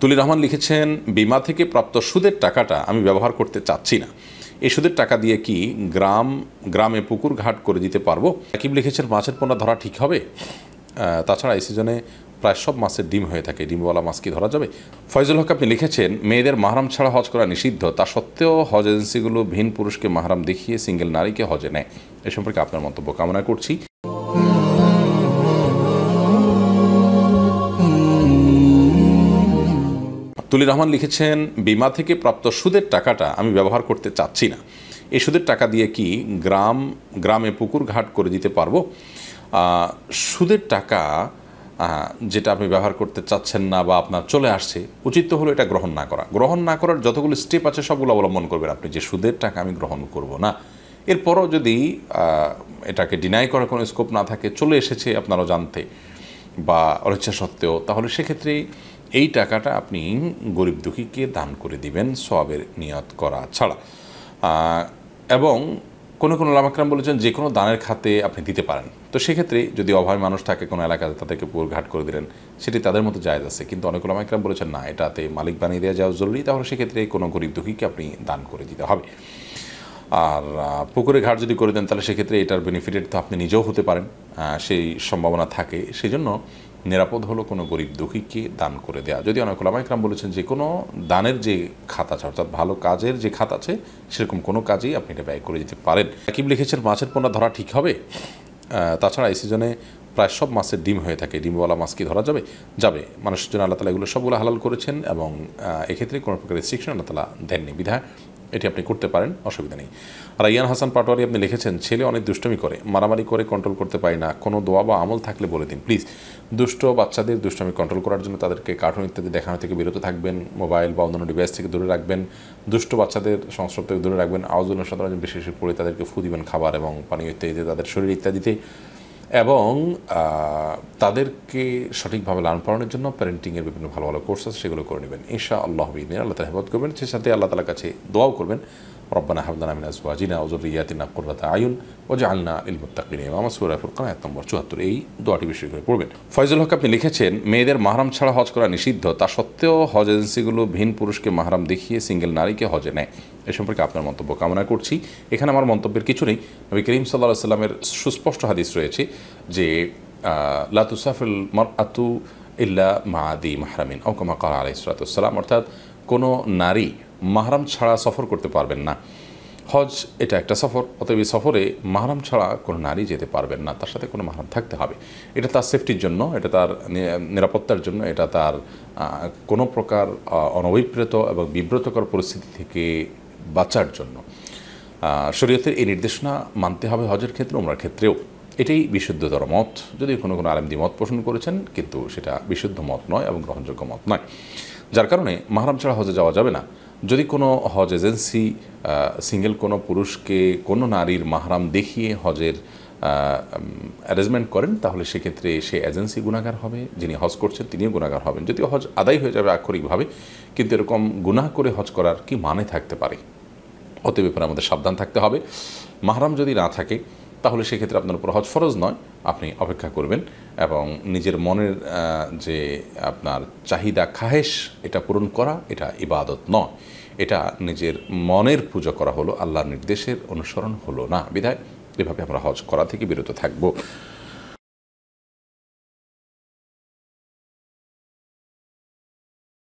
তুলি রহমান লিখেছেন বিমা থেকে প্রাপ্ত সুদের টাকাটা আমি ব্যবহার করতে চাচ্ছি না এই সুদের টাকা দিয়ে কি গ্রাম গ্রামে পুকুর ঘাট করে দিতে পারবো একিব লিখেছেন মাছের পোনা ধরা ঠিক হবে তাছাড়া এই সিজনে প্রায় সব মাছের ডিম হয়ে থাকে ডিমওয়ালা মাছ কি ধরা যাবে ফয়জুল হক আপনি লিখেছেন মেয়েদের মাহরাম ছাড়া হজ করা নিষিদ্ধ তা সত্ত্বেও হজ এজেন্সিগুলো ভিন পুরুষকে মাহরাম দেখিয়ে সিঙ্গেল নারীকে হজে নেয় এ সম্পর্কে আপনার মন্তব্য কামনা করছি তুলি রহমান লিখেছেন বিমা থেকে প্রাপ্ত সুদের টাকাটা আমি ব্যবহার করতে চাচ্ছি না এই সুদের টাকা দিয়ে কি গ্রাম গ্রামে পুকুর ঘাট করে দিতে পারবো সুদের টাকা যেটা আপনি ব্যবহার করতে চাচ্ছেন না বা আপনার চলে আসছে উচিত তো হলো এটা গ্রহণ না করা গ্রহণ না করার যতগুলো স্টেপ আছে সবগুলো অবলম্বন করবেন আপনি যে সুদের টাকা আমি গ্রহণ করব না এরপরও যদি এটাকে ডিনাই করার কোনো স্কোপ না থাকে চলে এসেছে আপনারও জানতে বা অনিচ্ছা সত্ত্বেও তাহলে সেক্ষেত্রে এই টাকাটা আপনি গরিব দুঃখীকে দান করে দিবেন সবের নিয়ত করা ছাড়া এবং কোনো কোনো লামাকরাম বলেছেন যে কোনো দানের খাতে আপনি দিতে পারেন তো সেক্ষেত্রে যদি অভাবী মানুষ থাকে কোনো এলাকাতে তাদেরকে ঘাট করে দিলেন সেটি তাদের মতো জায়গা আছে কিন্তু অনেক লামাকরাম বলেছেন না এটাতে মালিক বানিয়ে দেওয়া যাওয়া জরুরি তাহলে সেক্ষেত্রে কোনো গরিব দুঃখীকে আপনি দান করে দিতে হবে আর পুকুরে ঘাট যদি করে দেন তাহলে সেক্ষেত্রে এটার বেনিফিটেড তো আপনি নিজেও হতে পারেন সেই সম্ভাবনা থাকে সেই জন্য নিরাপদ হলো কোনো গরিব দুঃখীকে দান করে দেওয়া যদি অনেক ইকরাম বলেছেন যে কোনো দানের যে খাত আছে অর্থাৎ ভালো কাজের যে খাত আছে সেরকম কোনো কাজেই আপনি এটা ব্যয় করে যেতে পারেন কিম লিখেছেন মাছের পোনা ধরা ঠিক হবে তাছাড়া এই সিজনে প্রায় সব মাছের ডিম হয়ে থাকে ডিমওয়ালা মাছ কি ধরা যাবে যাবে মানুষের জন্য আল্লাহ তালা এগুলো সবগুলো হালাল করেছেন এবং এক্ষেত্রে কোনো প্রকার রেস্ট্রিকশন আল্লাহ তালা দেননি বিধায় এটি আপনি করতে পারেন অসুবিধা নেই রাইয়ান হাসান পাটোয়ারি আপনি লিখেছেন ছেলে অনেক দুষ্টমি করে মারামারি করে কন্ট্রোল করতে পারি না কোনো দোয়া বা আমল থাকলে বলে দিন প্লিজ দুষ্ট বাচ্চাদের দুষ্টমি কন্ট্রোল করার জন্য তাদেরকে কার্টুন ইত্যাদি দেখানো থেকে বিরত থাকবেন মোবাইল বা অন্যান্য ডিভাইস থেকে দূরে রাখবেন দুষ্ট বাচ্চাদের সংস্রব থেকে দূরে রাখবেন আওয়াজ সাধারণ বিশেষ করে তাদেরকে ফু দিবেন খাবার এবং পানীয় ইত্যাদি তাদের শরীর ইত্যাদিতে এবং তাদেরকে সঠিকভাবে লালন পালনের জন্য প্যারেন্টিংয়ের বিভিন্ন ভালো ভালো কোর্স আছে সেগুলো করে নেবেন ঈশা আল্লাহ বিদিন আল্লাহ তালা করবেন সেই সাথে আল্লাহ তালার কাছে দোয়াও করবেন রব্বানা হাবদানা মিন আজওয়াজিনা ওজরিয়াতিনা কুররাতা আয়ুন ওয়াজআলনা লিল মুত্তাকিন ইমাম সূরা ফুরকান আয়াত নম্বর 74 এই দোয়াটি বিষয় করে পড়বেন ফয়জুল হক আপনি লিখেছেন মেয়েদের মাহরাম ছাড়া হজ করা নিষিদ্ধ তা সত্ত্বেও হজ এজেন্সিগুলো ভিন পুরুষকে মাহরাম দেখিয়ে সিঙ্গেল নারীকে হজে নেয় এ সম্পর্কে আপনার মন্তব্য কামনা করছি এখানে আমার মন্তব্যের কিছু নেই নবী করিম সাল্লাহ সাল্লামের সুস্পষ্ট হাদিস রয়েছে যে লাতুসাফুল মর আতু মা মাদি মাহরামিন ওকমা কাল আলাইসালাম অর্থাৎ কোনো নারী মাহরাম ছাড়া সফর করতে পারবেন না হজ এটা একটা সফর অতএব এই সফরে মাহরাম ছাড়া কোনো নারী যেতে পারবেন না তার সাথে কোনো মাহরাম থাকতে হবে এটা তার সেফটির জন্য এটা তার নিরাপত্তার জন্য এটা তার কোনো প্রকার অনভিপ্রেত এবং বিব্রতকর পরিস্থিতি থেকে বাঁচার জন্য শরীয়তের এই নির্দেশনা মানতে হবে হজের ক্ষেত্রে ওমরার ক্ষেত্রেও এটাই বিশুদ্ধতর মত যদি কোনো কোনো আলেমদি মত পোষণ করেছেন কিন্তু সেটা বিশুদ্ধ মত নয় এবং গ্রহণযোগ্য মত নয় যার কারণে মাহরাম ছাড়া হজে যাওয়া যাবে না যদি কোনো হজ এজেন্সি সিঙ্গেল কোনো পুরুষকে কোনো নারীর মাহারাম দেখিয়ে হজের অ্যারেঞ্জমেন্ট করেন তাহলে সেক্ষেত্রে সে এজেন্সি গুণাগার হবে যিনি হজ করছেন তিনিও গুণাগার হবেন যদিও হজ আদায় হয়ে যাবে আক্ষরিকভাবে কিন্তু এরকম গুনাহ করে হজ করার কি মানে থাকতে পারে অতএব ব্যাপারে আমাদের সাবধান থাকতে হবে মাহারাম যদি না থাকে তাহলে সেক্ষেত্রে আপনার উপর হজ ফরজ নয় আপনি অপেক্ষা করবেন এবং নিজের মনের যে আপনার চাহিদা খাহেশ এটা পূরণ করা এটা ইবাদত নয় এটা নিজের মনের পুজো করা হলো আল্লাহর নির্দেশের অনুসরণ হলো না বিধায় এভাবে আমরা হজ করা থেকে বিরত থাকবো